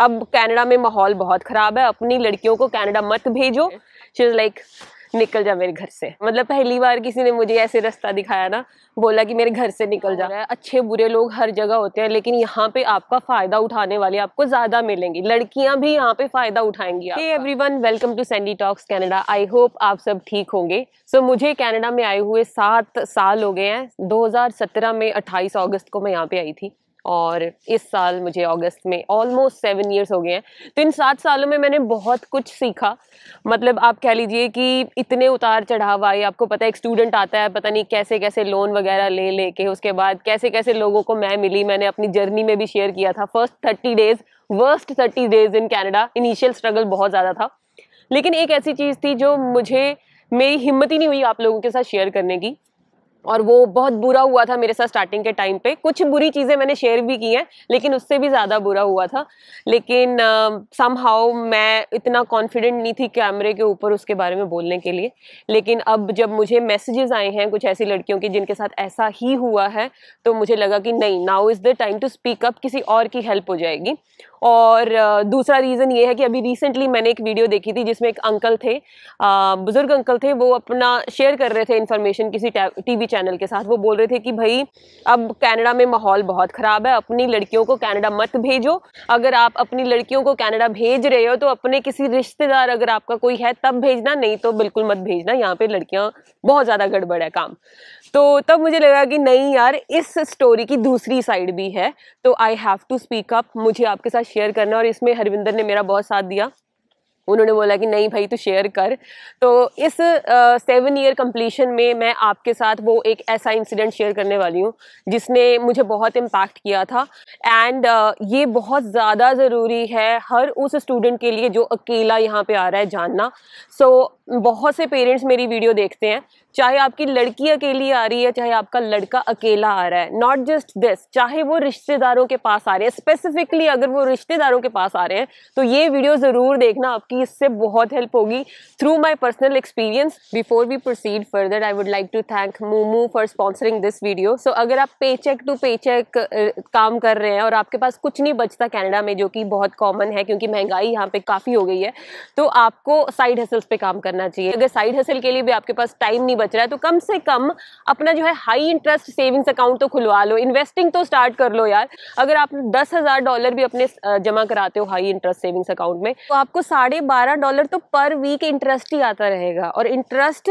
अब कनाडा में माहौल बहुत ख़राब है अपनी लड़कियों को कनाडा मत भेजो शी इज़ लाइक निकल जा मेरे घर से मतलब पहली बार किसी ने मुझे ऐसे रास्ता दिखाया ना बोला कि मेरे घर से निकल जा अच्छे बुरे लोग हर जगह होते हैं लेकिन यहाँ पे आपका फायदा उठाने वाले आपको ज्यादा मिलेंगी लड़कियां भी यहाँ पे फायदा उठाएंगी everyone welcome to Sandy Talks Canada I hope आप सब ठीक होंगे सो so, मुझे कैनेडा में आए हुए सात साल हो गए हैं दो में अट्ठाईस अगस्त को मैं यहाँ पे आई थी और इस साल मुझे अगस्त में ऑलमोस्ट सेवन ईयर्स हो गए हैं तो इन सात सालों में मैंने बहुत कुछ सीखा मतलब आप कह लीजिए कि इतने उतार चढ़ाव आए आपको पता है एक स्टूडेंट आता है पता नहीं कैसे कैसे लोन वगैरह ले लेके उसके बाद कैसे कैसे लोगों को मैं मिली मैंने अपनी जर्नी में भी शेयर किया था first thirty days worst thirty days in Canada initial struggle बहुत ज़्यादा था लेकिन एक ऐसी चीज़ थी जो मुझे मेरी हिम्मत ही नहीं हुई आप लोगों के साथ शेयर करने की और वो बहुत बुरा हुआ था मेरे साथ स्टार्टिंग के टाइम पे कुछ बुरी चीज़ें मैंने शेयर भी की हैं लेकिन उससे भी ज़्यादा बुरा हुआ था लेकिन सम uh, हाउ मैं इतना कॉन्फिडेंट नहीं थी कैमरे के ऊपर उसके बारे में बोलने के लिए लेकिन अब जब मुझे मैसेजेस आए हैं कुछ ऐसी लड़कियों के जिनके साथ ऐसा ही हुआ है तो मुझे लगा कि नहीं now is the time to speak up किसी और की हेल्प हो जाएगी और दूसरा रीज़न ये है कि अभी रिसेंटली मैंने एक वीडियो देखी थी जिसमें एक अंकल थे बुज़ुर्ग अंकल थे वो अपना शेयर कर रहे थे इन्फॉर्मेशन किसी टीवी चैनल के साथ वो बोल रहे थे कि भाई अब कनाडा में माहौल बहुत ख़राब है अपनी लड़कियों को कनाडा मत भेजो अगर आप अपनी लड़कियों को कनाडा भेज रहे हो तो अपने किसी रिश्तेदार अगर आपका कोई है तब भेजना नहीं तो बिल्कुल मत भेजना यहाँ पे लड़कियाँ बहुत ज़्यादा गड़बड़ है काम तो तब मुझे लगा कि नहीं यार इस स्टोरी की दूसरी साइड भी है तो I have to speak up मुझे आपके साथ शेयर करना और इसमें हरविंदर ने मेरा बहुत साथ दिया उन्होंने बोला कि नहीं भाई तू शेयर कर तो इस सेवन ईयर कंप्लीशन में मैं आपके साथ वो एक ऐसा इंसिडेंट शेयर करने वाली हूँ जिसने मुझे बहुत इम्पैक्ट किया था एंड uh, ये बहुत ज़्यादा ज़रूरी है हर उस स्टूडेंट के लिए जो अकेला यहाँ पे आ रहा है जानना सो so, बहुत से पेरेंट्स मेरी वीडियो देखते हैं चाहे आपकी लड़की अकेली आ रही है चाहे आपका लड़का अकेला आ रहा है नॉट जस्ट दिस चाहे वो रिश्तेदारों के पास आ रहे हैं स्पेसिफिकली अगर वो रिश्तेदारों के पास आ रहे हैं तो ये वीडियो ज़रूर देखना आपकी कि इससे बहुत हेल्प होगी through my personal experience before we proceed further I would like to thank Moomoo for sponsoring this video so अगर आप पे चेक टू पे चेक काम कर रहे हैं और आपके पास कुछ नहीं बचता कैनेडा में जो कि बहुत कॉमन है क्योंकि महंगाई यहाँ पे काफ़ी हो गई है तो आपको साइड हसल्स पे काम करना चाहिए अगर साइड हसल के लिए भी आपके पास टाइम नहीं बच रहा है तो कम से कम अपना जो है हाई इंटरेस्ट सेविंग्स अकाउंट तो खुलवा लो इन्वेस्टिंग तो स्टार्ट कर लो यार अगर आप दस हज़ार डॉलर भी अपने जमा कराते हो हाई इंटरेस्ट सेविंग्स अकाउंट में तो आपको साढ़े बारह डॉलर तो पर वीक इंटरेस्ट ही आता रहेगा और इंटरेस्ट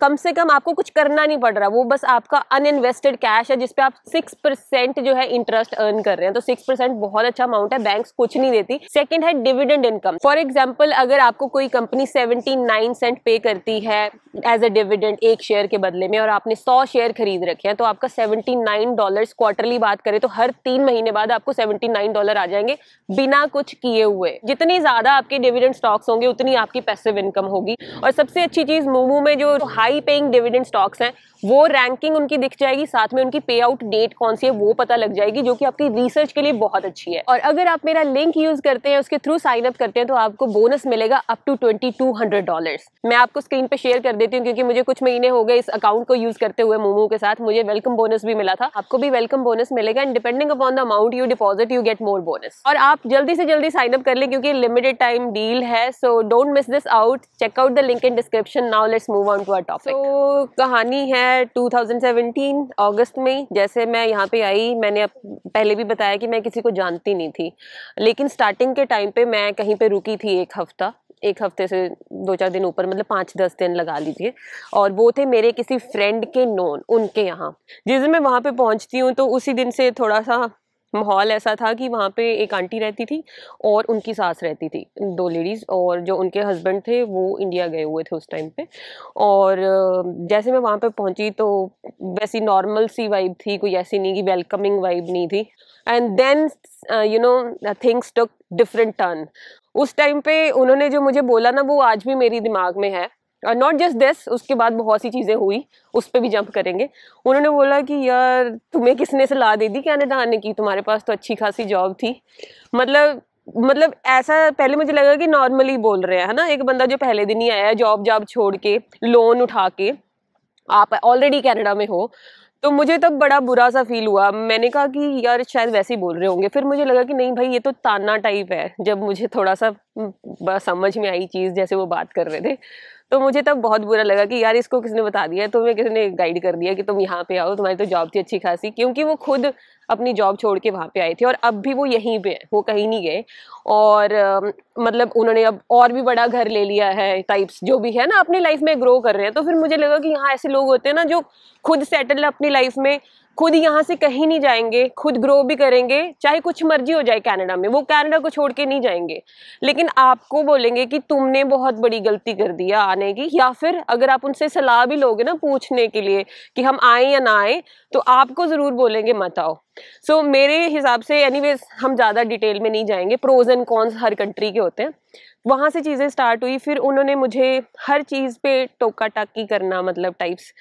कम से कम आपको कुछ करना नहीं पड़ रहा वो बस आपका अनइन्वेस्टेड कैश है जिसपे आप सिक्स परसेंट जो है इंटरेस्ट अर्न कर रहे हैं तो सिक्स परसेंट बहुत अच्छा अमाउंट है बैंक कुछ नहीं देती सेकेंड है डिविडेंड इनकम फॉर एग्जाम्पल अगर आपको कोई company seventy nine Saint pay करती है एज अ डिविडेंड एक शेयर के बदले में और आपने सौ शेयर खरीद रखे हैं तो आपका सेवेंटी नाइन डॉलर क्वार्टरली बात करें तो हर तीन महीने बाद आपको सेवेंटी नाइन डॉलर आ जाएंगे बिना कुछ किए हुए जितनी ज्यादा आपके डिविडेंड स्टॉक्स होंगे उतनी आपकी पैसिव इनकम होगी और सबसे अच्छी चीज मोमो में जो हाई पेइंग डिविडेंड स्टॉक्स हैं वो रैंकिंग उनकी दिख जाएगी साथ में उनकी पे आउट डेट कौन सी है वो पता लग जाएगी जो कि आपकी रिसर्च के लिए बहुत अच्छी है और अगर आप मेरा लिंक यूज करते हैं उसके थ्रू साइन अप करते हैं तो आपको बोनस मिलेगा up to twenty two hundred dollar मैं आपको स्क्रीन पे शेयर कर देती हूँ क्योंकि मुझे कुछ महीने हो गए इस अकाउंट को यूज करते हुए मोमो के साथ मुझे वेलकम बोनस भी मिला था आपको भी वेलकम बोनस मिलेगा and depending upon the amount you deposit you get more bonus और आप जल्दी से जल्दी साइन अप कर ले क्योंकि लिमिटेड टाइम डील है so don't miss this out check out the link in description now let's move on to our topic तो कहानी है 2017 अगस्त में जैसे मैं यहाँ पे आई मैंने पहले भी बताया कि मैं किसी को जानती नहीं थी लेकिन स्टार्टिंग के टाइम पे मैं कहीं पे रुकी थी एक हफ्ता एक हफ्ते से दो चार दिन ऊपर मतलब पाँच दस दिन लगा लीजिए और वो थे मेरे किसी फ्रेंड के नोन उनके यहाँ जिस दिन मैं वहाँ पे पहुँचती हूँ तो उसी दिन से थोड़ा सा माहौल ऐसा था कि वहाँ पे एक आंटी रहती थी और उनकी सास रहती थी दो लेडीज़ और जो उनके हस्बैंड थे वो इंडिया गए हुए थे उस टाइम पे और जैसे मैं वहाँ पे पहुँची तो वैसी नॉर्मल सी वाइब थी कोई ऐसी नहीं कि वेलकमिंग वाइब नहीं थी and then you know things took different turn उस टाइम पे उन्होंने जो मुझे बोला ना वो आज भी मेरी दिमाग में है नॉट जस्ट दिस उसके बाद बहुत सी चीज़ें हुई उस पर भी जंप करेंगे उन्होंने बोला कि यार तुम्हें किसने सलाह दे दी कैनेडा आने की तुम्हारे पास तो अच्छी खासी जॉब थी मतलब मतलब ऐसा पहले मुझे लगा कि नॉर्मली बोल रहे हैं है ना एक बंदा जो पहले दिन ही आया जॉब जॉब छोड़ के लोन उठा के आप ऑलरेडी कनाडा में हो तो मुझे तब बड़ा बुरा सा फील हुआ मैंने कहा कि यार शायद वैसे ही बोल रहे होंगे फिर मुझे लगा कि नहीं भाई ये तो ताना टाइप है जब मुझे थोड़ा सा हम्म, समझ में आई चीज़ जैसे वो बात कर रहे थे तो मुझे तब बहुत बुरा लगा कि यार इसको किसने बता दिया तुम्हें किसने गाइड कर दिया कि तुम यहाँ पे आओ तुम्हारी तो जॉब थी अच्छी खासी क्योंकि वो खुद अपनी जॉब छोड़ के वहाँ पे आए थे और अब भी वो यहीं पे हैं वो कहीं नहीं गए और आ, मतलब उन्होंने अब और भी बड़ा घर ले लिया है टाइप्स जो भी है ना अपनी लाइफ में ग्रो कर रहे हैं तो फिर मुझे लगा कि यहाँ ऐसे लोग होते हैं ना जो खुद सेटल अपनी लाइफ में खुद यहाँ से कहीं नहीं जाएंगे खुद ग्रो भी करेंगे चाहे कुछ मर्जी हो जाए कनाडा में वो कनाडा को छोड़ के नहीं जाएंगे लेकिन आपको बोलेंगे कि तुमने बहुत बड़ी गलती कर दिया आने की या फिर अगर आप उनसे सलाह भी लोगे ना पूछने के लिए कि हम आए या ना आए तो आपको ज़रूर बोलेंगे मत आओ सो so, मेरे हिसाब से एनी हम ज़्यादा डिटेल में नहीं जाएंगे प्रोज एंड कॉन्स हर कंट्री के होते हैं वहाँ से चीज़ें स्टार्ट हुई फिर उन्होंने मुझे हर चीज़ पे टोका टाकी करना मतलब टाइप्स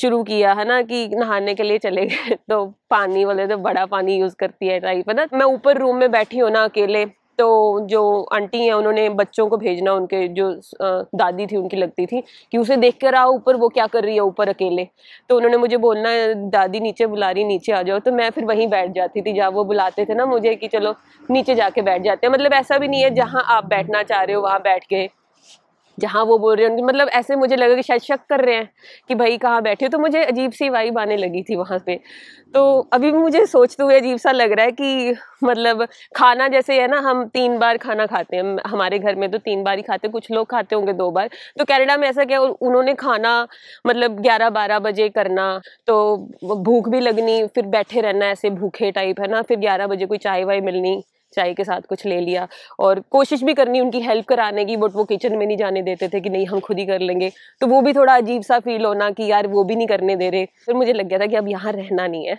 शुरू किया है ना कि नहाने के लिए चले गए तो पानी वाले तो बड़ा पानी यूज़ करती है टाइप है ना मैं ऊपर रूम में बैठी हूँ ना अकेले तो जो आंटी हैं उन्होंने बच्चों को भेजना उनके जो दादी थी उनकी लगती थी कि उसे देख कर आओ ऊपर वो क्या कर रही है ऊपर अकेले तो उन्होंने मुझे बोलना दादी नीचे बुला रही नीचे आ जाओ तो मैं फिर वहीं बैठ जाती थी जहाँ वो बुलाते थे ना मुझे कि चलो नीचे जाके बैठ जाते हैं मतलब ऐसा भी नहीं है जहाँ आप बैठना चाह रहे हो वहाँ बैठ के जहाँ वो बोल रहे हैं मतलब ऐसे मुझे लगा कि शायद शक कर रहे हैं कि भाई कहाँ बैठे तो मुझे अजीब सी वाइब आने लगी थी वहाँ पे तो अभी भी मुझे सोचते हुए अजीब सा लग रहा है कि मतलब खाना जैसे है ना हम तीन बार खाना खाते हैं हमारे घर में तो तीन बार ही खाते कुछ लोग खाते होंगे दो बार तो कैनेडा में ऐसा क्या उन्होंने खाना मतलब ग्यारह बारह बजे करना तो भूख भी लगनी फिर बैठे रहना ऐसे भूखे टाइप है ना फिर ग्यारह बजे कोई चाय वाय मिलनी चाय के साथ कुछ ले लिया और कोशिश भी करनी उनकी हेल्प कराने की बट वो किचन में नहीं जाने देते थे कि नहीं हम खुद ही कर लेंगे तो वो भी थोड़ा अजीब सा फील होना कि यार वो भी नहीं करने दे रहे फिर मुझे लग गया था कि अब यहाँ रहना नहीं है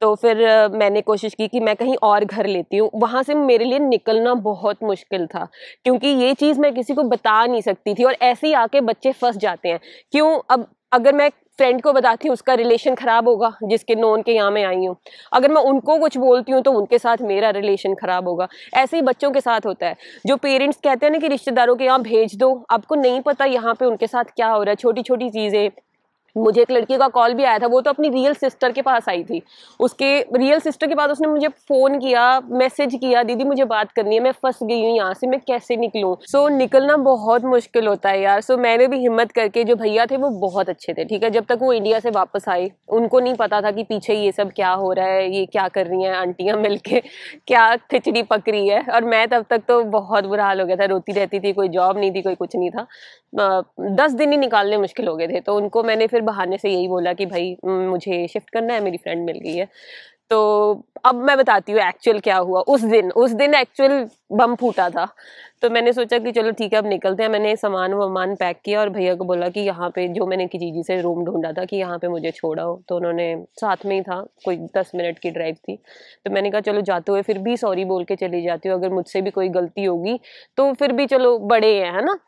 तो फिर मैंने कोशिश की कि मैं कहीं और घर लेती हूँ वहाँ से मेरे लिए निकलना बहुत मुश्किल था क्योंकि ये चीज़ मैं किसी को बता नहीं सकती थी और ऐसे ही आके बच्चे फंस जाते हैं क्यों अब अगर मैं फ्रेंड को बताती हूँ उसका रिलेशन ख़राब होगा जिसके नॉन के यहाँ मैं आई हूँ अगर मैं उनको कुछ बोलती हूँ तो उनके साथ मेरा रिलेशन ख़राब होगा ऐसे ही बच्चों के साथ होता है जो पेरेंट्स कहते हैं ना कि रिश्तेदारों के यहाँ भेज दो आपको नहीं पता यहाँ पे उनके साथ क्या हो रहा है छोटी छोटी चीज़ें मुझे एक लड़की का कॉल भी आया था वो तो अपनी रियल सिस्टर के पास आई थी उसके रियल सिस्टर के बाद उसने मुझे फ़ोन किया मैसेज किया दीदी मुझे बात करनी है मैं फंस गई हूँ यहाँ से मैं कैसे निकलूँ सो so, निकलना बहुत मुश्किल होता है यार सो so, मैंने भी हिम्मत करके जो भैया थे वो बहुत अच्छे थे ठीक है जब तक वो इंडिया से वापस आए उनको नहीं पता था कि पीछे ये सब क्या हो रहा है ये क्या कर रही हैं आंटियाँ मिल क्या खिचड़ी पक रही है और मैं तब तक तो बहुत बुरा हाल हो गया था रोती रहती थी कोई जॉब नहीं थी कोई कुछ नहीं था दस दिन ही निकालने मुश्किल हो गए थे तो उनको मैंने फिर फिर बहाने से यही बोला कि भाई मुझे शिफ्ट करना है मेरी फ्रेंड मिल गई है तो अब मैं बताती हूँ एक्चुअल क्या हुआ उस दिन उस दिन एक्चुअल बम फूटा था तो मैंने सोचा कि चलो ठीक है अब निकलते हैं मैंने सामान वामान पैक किया और भैया को बोला कि यहाँ पे जो मैंने किसी जी से रूम ढूंढा था कि यहाँ पे मुझे छोड़ा हो तो उन्होंने साथ में ही था कोई दस मिनट की ड्राइव थी तो मैंने कहा चलो जाते हुए फिर भी सॉरी बोल के चली जाती हूँ अगर मुझसे भी कोई गलती होगी तो फिर भी चलो बड़े हैं है ना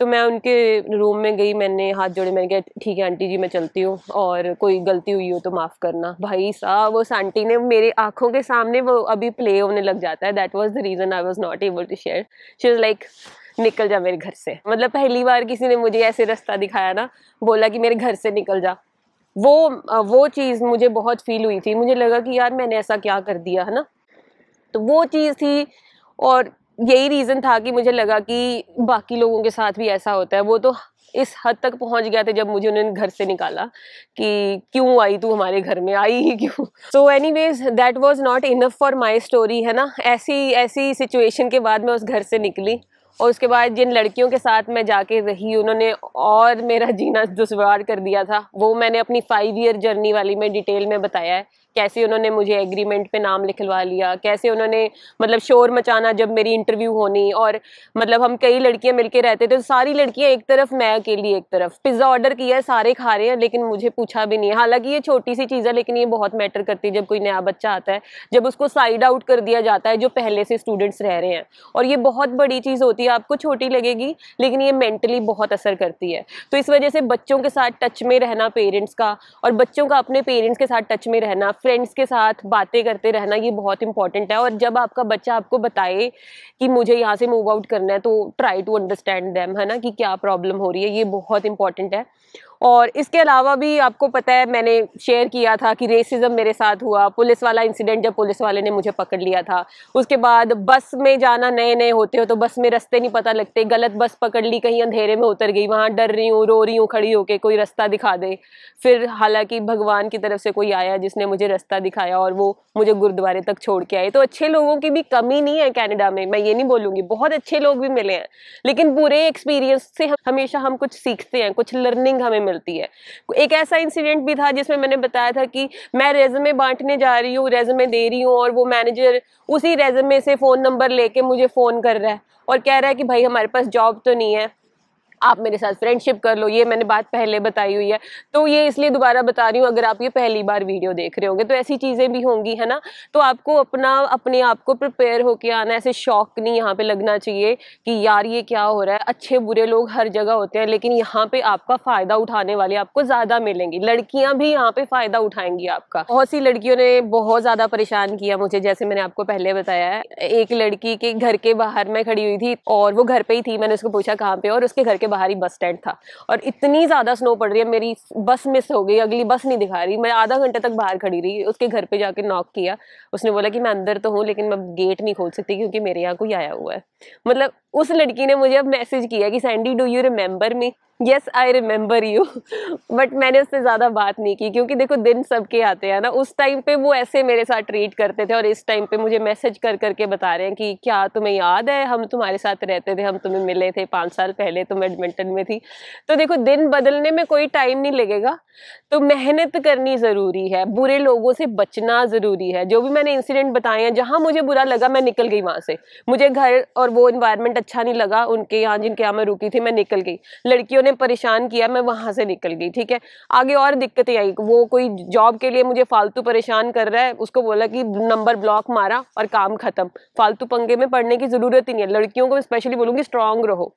तो मैं उनके रूम में गई मैंने हाथ जोड़े मैंने कहा ठीक है आंटी जी मैं चलती हूँ और कोई गलती हुई हो तो माफ़ करना भाई साहब उस आंटी ने मेरे आंखों के सामने वो अभी प्ले होने लग जाता है that was the reason I was not able to share she is like निकल जा मेरे घर से मतलब पहली बार किसी ने मुझे ऐसे रास्ता दिखाया ना बोला कि मेरे घर से निकल जा वो वो चीज़ मुझे बहुत फील हुई थी मुझे लगा कि यार मैंने ऐसा क्या कर दिया है ना तो वो चीज़ थी और यही रीज़न था कि मुझे लगा कि बाकी लोगों के साथ भी ऐसा होता है वो तो इस हद तक पहुंच गया था जब मुझे उन्होंने घर से निकाला कि क्यों आई तू हमारे घर में आई ही क्यों so anyways that was not enough for my story है ना ऐसी ऐसी सिचुएशन के बाद मैं उस घर से निकली और उसके बाद जिन लड़कियों के साथ मैं जाके रही उन्होंने और मेरा जीना दुशवार कर दिया था वो मैंने अपनी फाइव ईयर जर्नी वाली में डिटेल में बताया है कैसे उन्होंने मुझे एग्रीमेंट पे नाम लिखवा लिया कैसे उन्होंने मतलब शोर मचाना जब मेरी इंटरव्यू होनी और मतलब हम कई लड़कियां मिलके रहते थे तो सारी लड़कियां एक तरफ मैं अकेली एक तरफ पिज़्ज़ा ऑर्डर किया है सारे खा रहे हैं लेकिन मुझे पूछा भी नहीं है हालांकि ये छोटी सी चीज़ है लेकिन ये बहुत मैटर करती है जब कोई नया बच्चा आता है जब उसको साइड आउट कर दिया जाता है जो पहले से स्टूडेंट्स रह रहे हैं और ये बहुत बड़ी चीज़ होती है होती है आपको छोटी लगेगी लेकिन ये मेंटली बहुत असर करती है तो इस वजह से बच्चों के साथ टच में रहना पेरेंट्स का और बच्चों का अपने पेरेंट्स के साथ टच में रहना फ्रेंड्स के साथ बातें करते रहना ये बहुत इंपॉर्टेंट है और जब आपका बच्चा आपको बताए कि मुझे यहाँ से मूव आउट करना है तो ट्राई टू अंडरस्टैंड दैम है ना कि क्या प्रॉब्लम हो रही है ये बहुत इंपॉर्टेंट है और इसके अलावा भी आपको पता है मैंने शेयर किया था कि रेसिज्म मेरे साथ हुआ पुलिस वाला इंसिडेंट जब पुलिस वाले ने मुझे पकड़ लिया था उसके बाद बस में जाना नए नए होते हो तो बस में रास्ते नहीं पता लगते गलत बस पकड़ ली कहीं अंधेरे में उतर गई वहाँ डर रही हूँ रो रही हूँ खड़ी होके कोई रास्ता दिखा दे फिर हालांकि भगवान की तरफ से कोई आया जिसने मुझे रास्ता दिखाया और वो मुझे गुरुद्वारे तक छोड़ के आए तो अच्छे लोगों की भी कमी नहीं है कैनेडा में मैं ये नहीं बोलूँगी बहुत अच्छे लोग भी मिले हैं लेकिन पूरे एक्सपीरियंस से हमेशा हम कुछ सीखते हैं कुछ लर्निंग हमें मिलती है एक ऐसा इंसिडेंट भी था जिसमें मैंने बताया था कि मैं रेजमे बांटने जा रही हूँ रेजमे दे रही हूँ और वो मैनेजर उसी रेजमे से फ़ोन नंबर लेके मुझे फ़ोन कर रहा है और कह रहा है कि भाई हमारे पास जॉब तो नहीं है आप मेरे साथ फ्रेंडशिप कर लो ये मैंने बात पहले बताई हुई है तो ये इसलिए दोबारा बता रही हूँ अगर आप ये पहली बार वीडियो देख रहे होंगे तो ऐसी चीज़ें भी होंगी है ना तो आपको अपना अपने आप को प्रिपेयर होके आना ऐसे शौक नहीं यहाँ पे लगना चाहिए कि यार ये क्या हो रहा है अच्छे बुरे लोग हर जगह होते हैं लेकिन यहाँ पे आपका फ़ायदा उठाने वाले आपको ज़्यादा मिलेंगी लड़कियाँ भी यहाँ पे फ़ायदा उठाएंगी आपका बहुत सी लड़कियों ने बहुत ज़्यादा परेशान किया मुझे जैसे मैंने आपको पहले बताया है एक लड़की के घर के बाहर मैं खड़ी हुई थी और वो घर पे ही थी मैंने उसको पूछा कहाँ पे और उसके घर के बाहरी बस स्टैंड था और इतनी ज़्यादा स्नो पड़ रही है मेरी बस मिस हो गई अगली बस नहीं दिखा रही मैं आधा घंटे तक बाहर खड़ी रही उसके घर पे जाके नॉक किया उसने बोला कि मैं अंदर तो हूँ लेकिन मैं गेट नहीं खोल सकती क्योंकि मेरे यहाँ कोई आया हुआ है मतलब उस लड़की ने मुझे अब मैसेज किया कि Sandy do you remember me yes I remember you but मैंने उससे ज़्यादा बात नहीं की क्योंकि देखो दिन सबके आते हैं ना उस टाइम पे वो ऐसे मेरे साथ ट्रीट करते थे और इस टाइम पे मुझे मैसेज कर करके बता रहे हैं कि क्या तुम्हें याद है हम तुम्हारे साथ रहते थे हम तुम्हें मिले थे पाँच साल पहले तुम एडमिंटन में थी तो देखो दिन बदलने में कोई टाइम नहीं लगेगा तो मेहनत करनी ज़रूरी है बुरे लोगों से बचना ज़रूरी है जो भी मैंने इंसिडेंट बताए हैं जहाँ मुझे बुरा लगा मैं निकल गई वहाँ से मुझे घर और वो इन्वायरमेंट अच्छा नहीं लगा उनके यहाँ जिनके यहाँ मैं रुकी थी मैं निकल गई लड़कियों ने परेशान किया मैं वहाँ से निकल गई ठीक है आगे और दिक्कतें आई वो कोई जॉब के लिए मुझे फालतू परेशान कर रहा है उसको बोला कि नंबर ब्लॉक मारा और काम खत्म फालतू पंगे में पढ़ने की ज़रूरत ही नहीं है लड़कियों को स्पेशली बोलूँगी स्ट्रांग रहो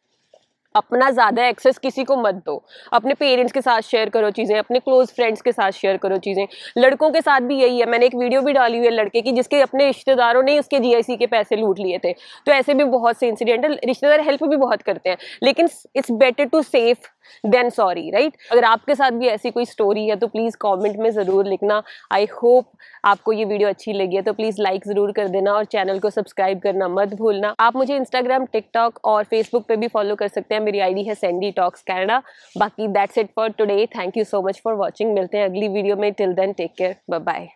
अपना ज़्यादा एक्सेस किसी को मत दो अपने पेरेंट्स के साथ शेयर करो चीज़ें अपने क्लोज फ्रेंड्स के साथ शेयर करो चीज़ें लड़कों के साथ भी यही है मैंने एक वीडियो भी डाली हुई है लड़के की जिसके अपने रिश्तेदारों ने उसके जी के पैसे लूट लिए थे तो ऐसे भी बहुत से इंसिडेंट रिश्तेदार हेल्प भी बहुत करते हैं लेकिन it's better to safe than sorry right अगर आपके साथ भी ऐसी कोई स्टोरी है तो प्लीज़ कॉमेंट में ज़रूर लिखना आई होप आपको ये वीडियो अच्छी लगी है तो प्लीज़ लाइक ज़रूर कर देना और चैनल को सब्सक्राइब करना मत भूलना आप मुझे इंस्टाग्राम टिकटॉक और फेसबुक पे भी फॉलो कर सकते हैं मेरी आईडी है सेंडी टॉक्स कैनेडा बाकी that's it for today thank you so much for watching मिलते हैं अगली वीडियो में till then take care bye